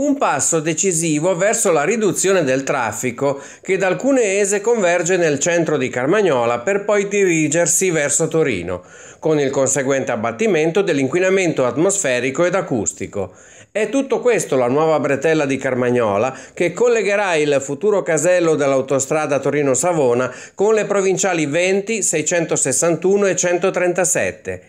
un passo decisivo verso la riduzione del traffico che dal Cuneese converge nel centro di Carmagnola per poi dirigersi verso Torino, con il conseguente abbattimento dell'inquinamento atmosferico ed acustico. È tutto questo la nuova bretella di Carmagnola che collegherà il futuro casello dell'autostrada Torino-Savona con le provinciali 20, 661 e 137.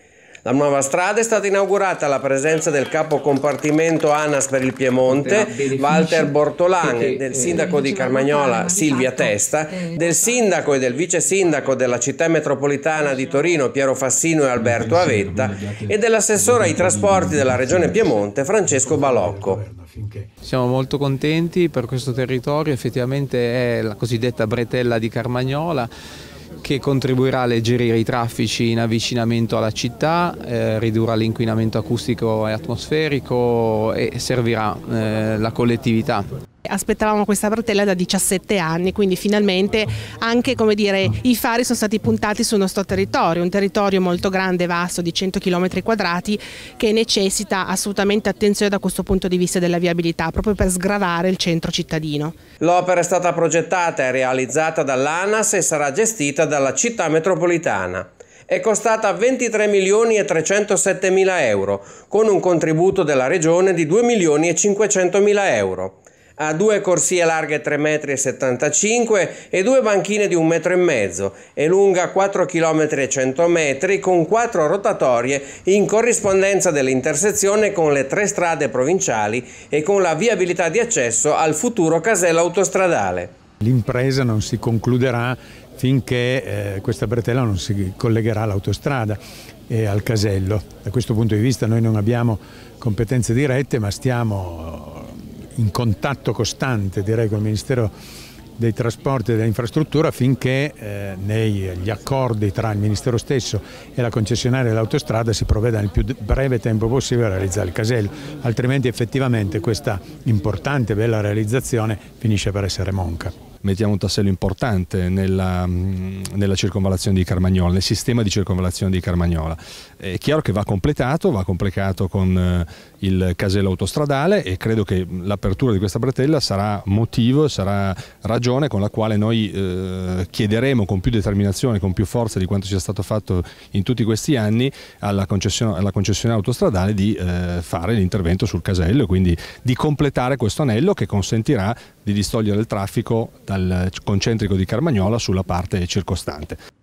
La nuova strada è stata inaugurata alla presenza del capo compartimento ANAS per il Piemonte, Walter Bortolani, eh, del sindaco di Carmagnola diciamo Silvia Testa, eh, del eh, sindaco e del vice sindaco della città metropolitana di Torino Piero Fassino e Alberto Avetta e dell'assessore ai trasporti della regione Piemonte Francesco Balocco. Siamo molto contenti per questo territorio, effettivamente è la cosiddetta bretella di Carmagnola che contribuirà a alleggerire i traffici in avvicinamento alla città, eh, ridurrà l'inquinamento acustico e atmosferico e servirà eh, la collettività aspettavamo questa bratella da 17 anni, quindi finalmente anche dire, i fari sono stati puntati sul nostro territorio, un territorio molto grande, vasto, di 100 km quadrati che necessita assolutamente attenzione da questo punto di vista della viabilità, proprio per sgravare il centro cittadino. L'opera è stata progettata e realizzata dall'ANAS e sarà gestita dalla città metropolitana è costata 23 milioni e 307 mila euro, con un contributo della Regione di 2 milioni e 500 mila euro ha due corsie larghe 3,75 m e due banchine di 1,5 m e lunga 4 km e 100 m con quattro rotatorie in corrispondenza dell'intersezione con le tre strade provinciali e con la viabilità di accesso al futuro casello autostradale. L'impresa non si concluderà finché eh, questa bretella non si collegherà all'autostrada e al casello. Da questo punto di vista noi non abbiamo competenze dirette ma stiamo in contatto costante direi il Ministero dei trasporti e dell'infrastruttura affinché eh, negli accordi tra il Ministero stesso e la concessionaria dell'autostrada si provveda nel più breve tempo possibile a realizzare il casello, altrimenti effettivamente questa importante e bella realizzazione finisce per essere monca mettiamo un tassello importante nella, mm, nella circonvallazione di Carmagnola, nel sistema di circonvallazione di Carmagnola. È chiaro che va completato, va completato con eh, il casello autostradale e credo che l'apertura di questa bretella sarà motivo, sarà ragione con la quale noi eh, chiederemo con più determinazione, con più forza di quanto sia stato fatto in tutti questi anni alla concessione, alla concessione autostradale di eh, fare l'intervento sul casello e quindi di completare questo anello che consentirà di distogliere il traffico da dal concentrico di Carmagnola sulla parte circostante.